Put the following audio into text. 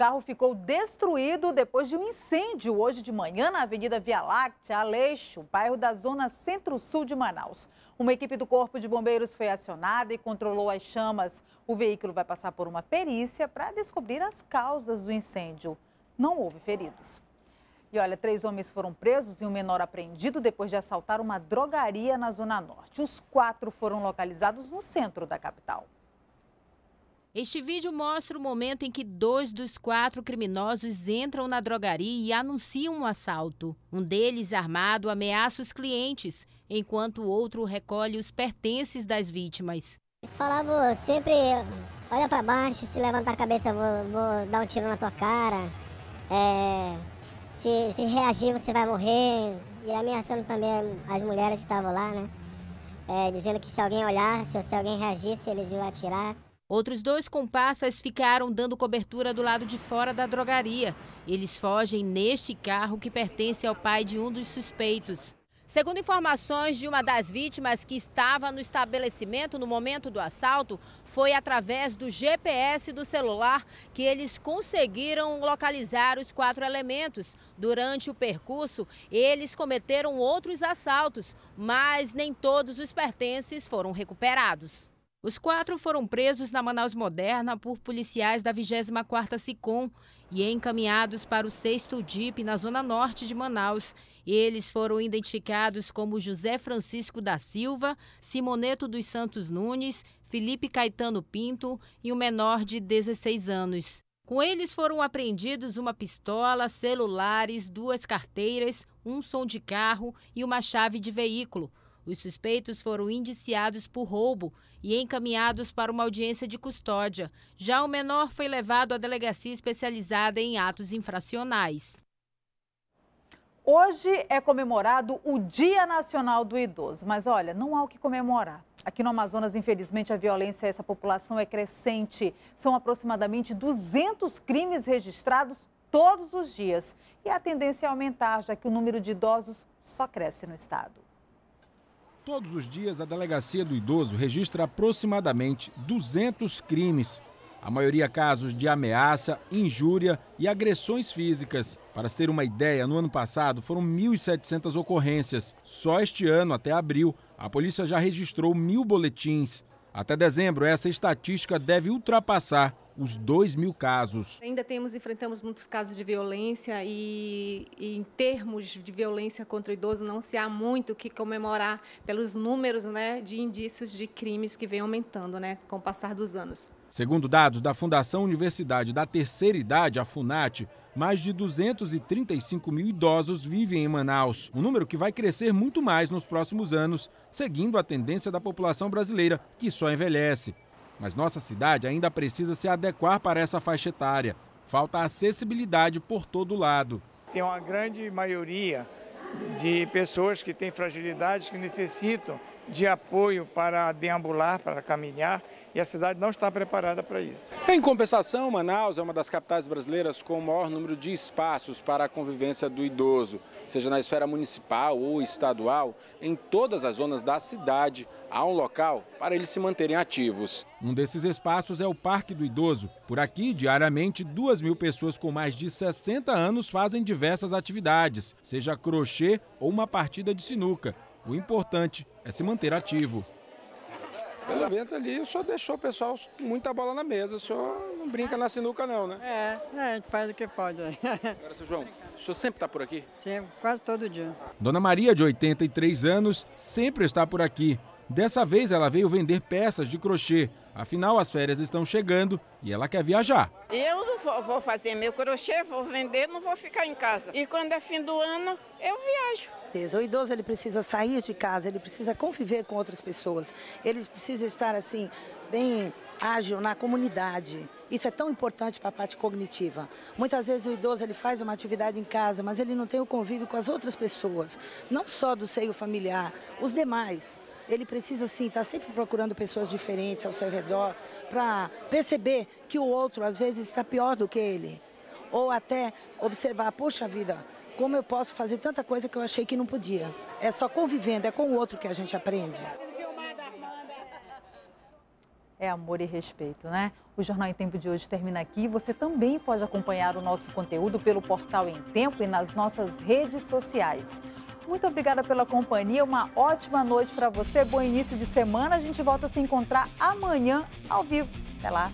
carro ficou destruído depois de um incêndio hoje de manhã na Avenida Via Láctea, Aleixo, bairro da zona centro-sul de Manaus. Uma equipe do Corpo de Bombeiros foi acionada e controlou as chamas. O veículo vai passar por uma perícia para descobrir as causas do incêndio. Não houve feridos. E olha, três homens foram presos e um menor apreendido depois de assaltar uma drogaria na Zona Norte. Os quatro foram localizados no centro da capital. Este vídeo mostra o momento em que dois dos quatro criminosos entram na drogaria e anunciam um assalto. Um deles, armado, ameaça os clientes, enquanto o outro recolhe os pertences das vítimas. Eles falavam sempre, olha para baixo, se levantar a cabeça vou, vou, dar um tiro na tua cara, é, se, se reagir você vai morrer, e ameaçando também as mulheres que estavam lá, né? É, dizendo que se alguém olhasse ou se alguém reagisse eles iam atirar. Outros dois comparsas ficaram dando cobertura do lado de fora da drogaria. Eles fogem neste carro que pertence ao pai de um dos suspeitos. Segundo informações de uma das vítimas que estava no estabelecimento no momento do assalto, foi através do GPS do celular que eles conseguiram localizar os quatro elementos. Durante o percurso, eles cometeram outros assaltos, mas nem todos os pertences foram recuperados. Os quatro foram presos na Manaus Moderna por policiais da 24ª SICOM e encaminhados para o 6 DIP na zona norte de Manaus. Eles foram identificados como José Francisco da Silva, Simoneto dos Santos Nunes, Felipe Caetano Pinto e um menor de 16 anos. Com eles foram apreendidos uma pistola, celulares, duas carteiras, um som de carro e uma chave de veículo. Os suspeitos foram indiciados por roubo e encaminhados para uma audiência de custódia. Já o menor foi levado à delegacia especializada em atos infracionais. Hoje é comemorado o Dia Nacional do Idoso, mas olha, não há o que comemorar. Aqui no Amazonas, infelizmente, a violência a essa população é crescente. São aproximadamente 200 crimes registrados todos os dias. E a tendência é aumentar, já que o número de idosos só cresce no estado. Todos os dias, a Delegacia do Idoso registra aproximadamente 200 crimes, a maioria casos de ameaça, injúria e agressões físicas. Para se ter uma ideia, no ano passado foram 1.700 ocorrências. Só este ano, até abril, a polícia já registrou mil boletins. Até dezembro, essa estatística deve ultrapassar os 2 mil casos. Ainda temos, enfrentamos muitos casos de violência e, e, em termos de violência contra o idoso não se há muito o que comemorar pelos números né, de indícios de crimes que vem aumentando né, com o passar dos anos. Segundo dados da Fundação Universidade da Terceira Idade, a FUNAT, mais de 235 mil idosos vivem em Manaus, um número que vai crescer muito mais nos próximos anos, seguindo a tendência da população brasileira, que só envelhece. Mas nossa cidade ainda precisa se adequar para essa faixa etária. Falta acessibilidade por todo lado. Tem uma grande maioria de pessoas que têm fragilidades que necessitam de apoio para deambular, para caminhar, e a cidade não está preparada para isso. Em compensação, Manaus é uma das capitais brasileiras com o maior número de espaços para a convivência do idoso, seja na esfera municipal ou estadual, em todas as zonas da cidade há um local para eles se manterem ativos. Um desses espaços é o Parque do Idoso. Por aqui, diariamente, duas mil pessoas com mais de 60 anos fazem diversas atividades, seja crochê ou uma partida de sinuca. O importante é se manter ativo. Pelo vento ali, o senhor deixou o pessoal muita bola na mesa. O senhor não brinca na sinuca, não, né? É, é a gente faz o que pode. Agora, seu João, o senhor sempre está por aqui? Sempre, quase todo dia. Dona Maria, de 83 anos, sempre está por aqui. Dessa vez ela veio vender peças de crochê. Afinal, as férias estão chegando e ela quer viajar. Eu vou, vou fazer meu crochê, vou vender, não vou ficar em casa. E quando é fim do ano, eu viajo. O idoso ele precisa sair de casa, ele precisa conviver com outras pessoas, ele precisa estar assim bem ágil na comunidade. Isso é tão importante para a parte cognitiva. Muitas vezes o idoso ele faz uma atividade em casa, mas ele não tem o convívio com as outras pessoas, não só do seio familiar, os demais ele precisa sim estar tá sempre procurando pessoas diferentes ao seu redor para perceber que o outro às vezes está pior do que ele. Ou até observar, poxa vida, como eu posso fazer tanta coisa que eu achei que não podia. É só convivendo, é com o outro que a gente aprende. É amor e respeito, né? O Jornal em Tempo de hoje termina aqui. Você também pode acompanhar o nosso conteúdo pelo portal Em Tempo e nas nossas redes sociais. Muito obrigada pela companhia, uma ótima noite para você, bom início de semana. A gente volta a se encontrar amanhã ao vivo. Até lá.